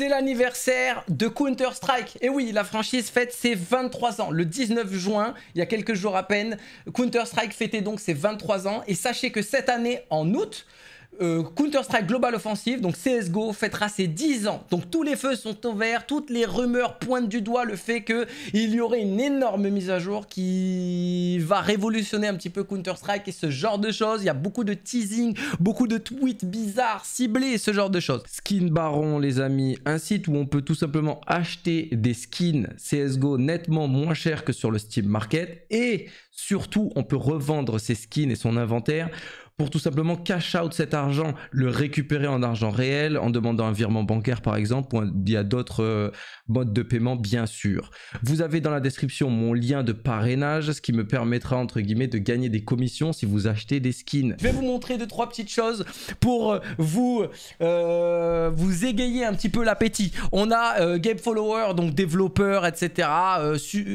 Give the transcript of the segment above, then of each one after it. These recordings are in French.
C'est l'anniversaire de Counter-Strike. Et oui, la franchise fête ses 23 ans. Le 19 juin, il y a quelques jours à peine, Counter-Strike fêtait donc ses 23 ans. Et sachez que cette année, en août, euh, Counter-Strike Global Offensive, donc CSGO, fêtera ses 10 ans. Donc tous les feux sont ouverts, toutes les rumeurs pointent du doigt le fait qu'il y aurait une énorme mise à jour qui va révolutionner un petit peu Counter-Strike et ce genre de choses. Il y a beaucoup de teasing, beaucoup de tweets bizarres, ciblés ce genre de choses. Skin Baron, les amis, un site où on peut tout simplement acheter des skins CSGO nettement moins cher que sur le Steam Market et surtout on peut revendre ses skins et son inventaire pour tout simplement cash out cet argent, le récupérer en argent réel, en demandant un virement bancaire par exemple, ou il y a d'autres euh, modes de paiement bien sûr. Vous avez dans la description mon lien de parrainage, ce qui me permettra entre guillemets de gagner des commissions si vous achetez des skins. Je vais vous montrer deux trois petites choses pour euh, vous euh, vous égayer un petit peu l'appétit. On a Game Follower, donc développeur, etc.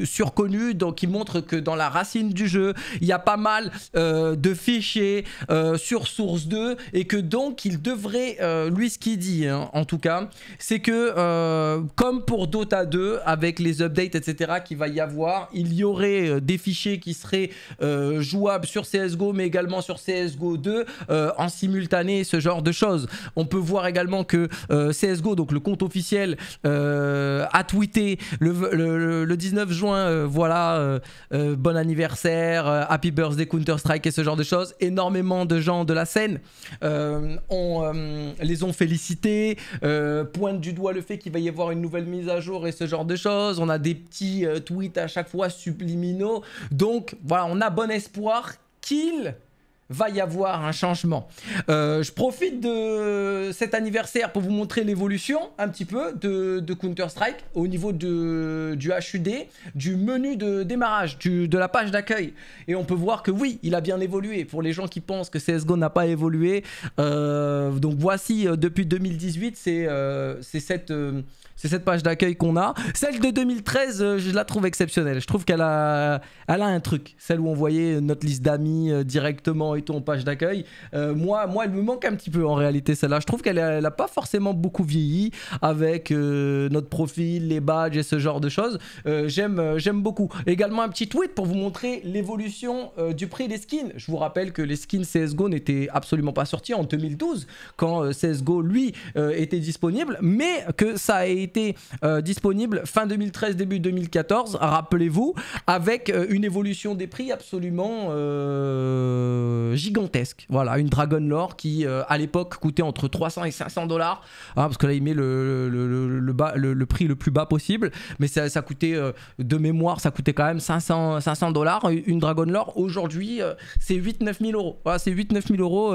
surconnu, donc il montre que dans la racine du jeu, il y a pas mal de fichiers. Euh, sur Source 2 et que donc il devrait, euh, lui ce qu'il dit hein, en tout cas, c'est que euh, comme pour Dota 2 avec les updates etc qu'il va y avoir, il y aurait des fichiers qui seraient jouables sur CSGO mais également sur CSGO 2 en simultané, ce genre de choses. On peut voir également que CSGO, donc le compte officiel, a tweeté le, 19 juin, voilà, bon anniversaire, happy birthday Counter-Strike et ce genre de choses, énormément de gens de la scène euh, euh, les ont félicités, euh, pointent du doigt le fait qu'il va y avoir une nouvelle mise à jour et ce genre de choses. On a des petits tweets à chaque fois subliminaux. Donc voilà, on a bon espoir qu'il va y avoir un changement. Euh, je profite de cet anniversaire pour vous montrer l'évolution un petit peu de, Counter-Strike au niveau de, du HUD, du menu de démarrage, du, de la page d'accueil. Et on peut voir que oui, il a bien évolué. Pour les gens qui pensent que CSGO n'a pas évolué, euh, donc voici euh, depuis 2018, c'est cette... C'est cette page d'accueil qu'on a. Celle de 2013, je la trouve exceptionnelle. Je trouve qu'elle a, elle a un truc. Celle où on voyait notre liste d'amis directement et ton page d'accueil. Euh, moi, moi, elle me manque un petit peu en réalité, celle-là. Je trouve qu'elle n'a pas forcément beaucoup vieilli avec euh, notre profil, les badges et ce genre de choses. Euh, j'aime, j'aime beaucoup. Également un petit tweet pour vous montrer l'évolution du prix des skins. Je vous rappelle que les skins CSGO n'étaient absolument pas sortis en 2012 quand CSGO, lui, était disponible, mais que ça a été disponible fin 2013, début 2014, rappelez-vous, avec une évolution des prix absolument... Euh euh, gigantesque. Voilà, une Dragon Lore qui, euh, à l'époque, coûtait entre 300 et 500 dollars. Hein, parce que là, il met le, prix le plus bas possible. Mais ça, coûtait, euh, de mémoire, ça coûtait quand même 500 dollars. une Dragon Lore, aujourd'hui, c'est 8-9 euros. c'est 8-9 euros.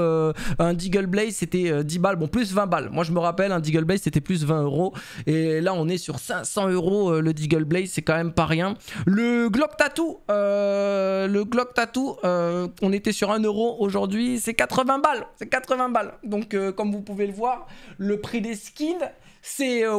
un Deagle Blaze, c'était 10 balles. Bon, plus 20 balles. Moi, je me rappelle, un Deagle Blaze, c'était plus 20 euros. Et là, on est sur 500 euros le Deagle Blaze. C'est quand même pas rien. Le Glock Tattoo, le Glock Tattoo, on était sur 1 euro aujourd'hui, c'est 80 balles. C'est 80 balles. Donc, euh, comme vous pouvez le voir, le prix des skins, c'est euh,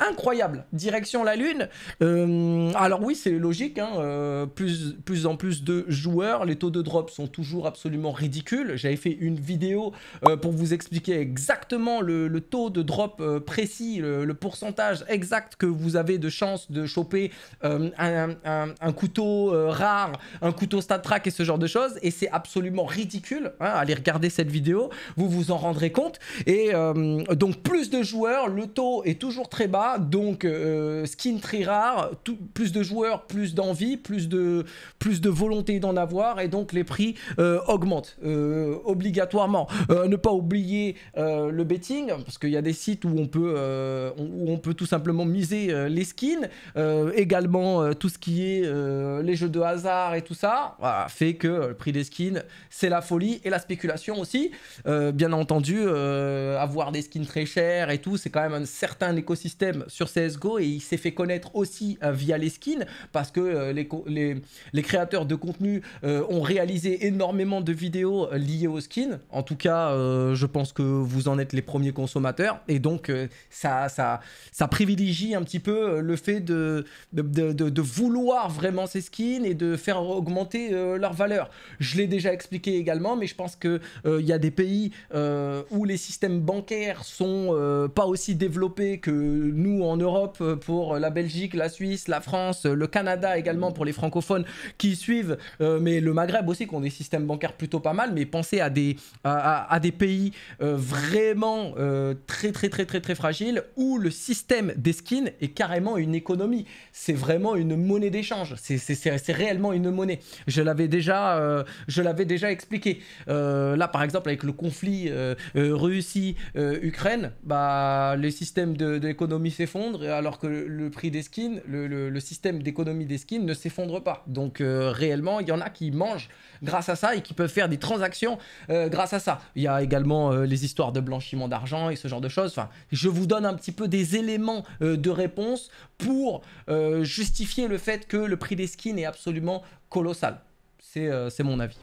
incroyable, direction la Lune. Euh, alors oui, c'est logique, hein, euh, plus, plus en plus de joueurs, les taux de drop sont toujours absolument ridicules. J'avais fait une vidéo euh, pour vous expliquer exactement le, taux de drop précis, le, pourcentage exact que vous avez de chance de choper un, couteau rare, un couteau stat track et ce genre de choses. Et c'est absolument ridicule, hein, allez regarder cette vidéo, vous vous en rendrez compte. Et donc plus de joueurs, le taux est toujours très bas, donc skins euh, euh, skin très rare, plus de joueurs, plus d'envie, plus de, plus de volonté d'en avoir, et donc les prix euh, augmentent obligatoirement. ne pas oublier le betting, parce qu'il y a des sites où on peut, on peut tout simplement miser les skins, également tout ce qui est les jeux de hasard et tout ça, fait que le prix des skins, c'est la folie et la spéculation aussi. bien entendu, avoir des skins très chers et tout, c'est quand même un certain écosystème système sur CSGO et il s'est fait connaître aussi euh, via les skins parce que euh, les, les, créateurs de contenu euh, ont réalisé énormément de vidéos liées aux skins. En tout cas, je pense que vous en êtes les premiers consommateurs et donc ça, ça, ça privilégie un petit peu le fait de, de, de vouloir vraiment ces skins et de faire augmenter leur valeur. Je l'ai déjà expliqué également, mais je pense qu'il y a des pays où les systèmes bancaires sont pas aussi développés que nous en Europe pour la Belgique, la Suisse, la France, le Canada également pour les francophones qui suivent, euh, mais le Maghreb aussi qui ont des systèmes bancaires plutôt pas mal, mais pensez à des, à, des pays euh, vraiment euh, très très très très très fragiles où le système des skins est carrément une économie. C'est vraiment une monnaie d'échange. C'est réellement une monnaie. Je l'avais déjà, je l'avais déjà expliqué. là, par exemple, avec le conflit Russie-Ukraine, bah, les systèmes de, de s'effondre, alors que le prix des skins, le, système d'économie des skins ne s'effondre pas. Donc euh, réellement, il y en a qui mangent grâce à ça et qui peuvent faire des transactions euh, grâce à ça. Il y a également euh, les histoires de blanchiment d'argent et ce genre de choses. Enfin, je vous donne un petit peu des éléments de réponse pour justifier le fait que le prix des skins est absolument colossal. C'est mon avis.